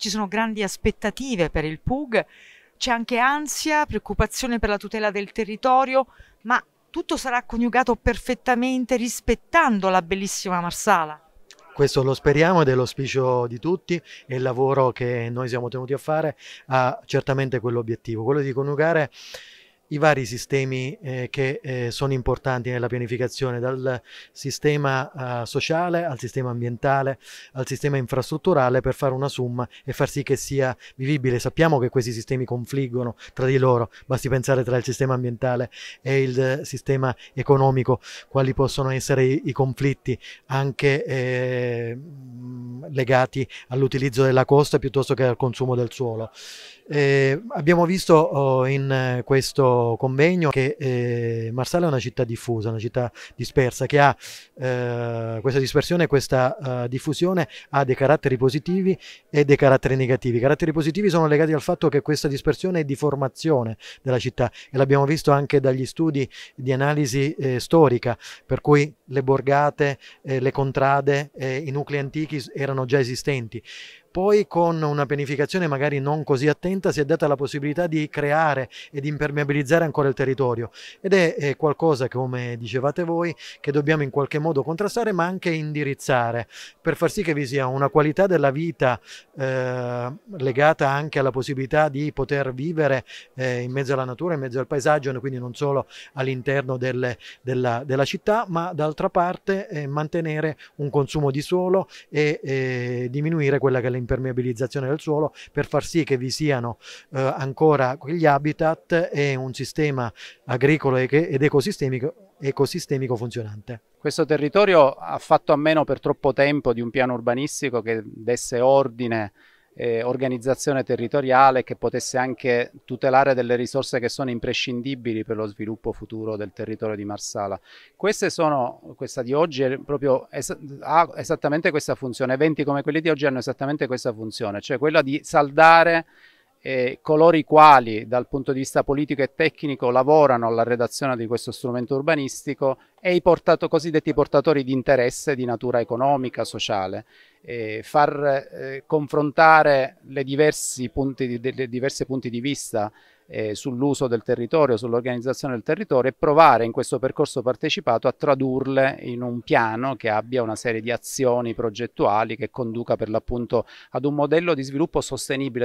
ci sono grandi aspettative per il PUG, c'è anche ansia, preoccupazione per la tutela del territorio, ma tutto sarà coniugato perfettamente rispettando la bellissima Marsala. Questo lo speriamo ed è l'auspicio di tutti e il lavoro che noi siamo tenuti a fare ha certamente quell'obiettivo, quello di coniugare i vari sistemi eh, che eh, sono importanti nella pianificazione, dal sistema eh, sociale al sistema ambientale al sistema infrastrutturale per fare una somma e far sì che sia vivibile. Sappiamo che questi sistemi confliggono tra di loro, basti pensare tra il sistema ambientale e il sistema economico, quali possono essere i, i conflitti anche eh, legati all'utilizzo della costa piuttosto che al consumo del suolo. Eh, abbiamo visto oh, in eh, questo convegno che eh, Marsala è una città diffusa, una città dispersa, che ha eh, questa dispersione, questa uh, diffusione ha dei caratteri positivi e dei caratteri negativi. I caratteri positivi sono legati al fatto che questa dispersione è di formazione della città e l'abbiamo visto anche dagli studi di analisi eh, storica, per cui le borgate, le contrade, i nuclei antichi erano erano già esistenti. Poi con una pianificazione magari non così attenta si è data la possibilità di creare e di impermeabilizzare ancora il territorio ed è, è qualcosa come dicevate voi che dobbiamo in qualche modo contrastare ma anche indirizzare per far sì che vi sia una qualità della vita eh, legata anche alla possibilità di poter vivere eh, in mezzo alla natura, in mezzo al paesaggio, quindi non solo all'interno della, della, città ma d'altra parte eh, mantenere un consumo di suolo e eh, diminuire quella che è l'impermeabilizzazione del suolo per far sì che vi siano eh, ancora quegli habitat e un sistema agricolo ed ecosistemico, ecosistemico funzionante. Questo territorio ha fatto a meno per troppo tempo di un piano urbanistico che desse ordine eh, organizzazione territoriale che potesse anche tutelare delle risorse che sono imprescindibili per lo sviluppo futuro del territorio di Marsala. Queste Sono, questa di oggi es ha esattamente questa funzione, eventi come quelli di oggi hanno esattamente questa funzione, cioè quella di saldare eh, coloro i quali dal punto di vista politico e tecnico lavorano alla redazione di questo strumento urbanistico e i portato, cosiddetti portatori di interesse di natura economica, sociale. Eh, far eh, confrontare le, punti, le diverse punti di vista eh, sull'uso del territorio, sull'organizzazione del territorio e provare in questo percorso partecipato a tradurle in un piano che abbia una serie di azioni progettuali che conduca per l'appunto ad un modello di sviluppo sostenibile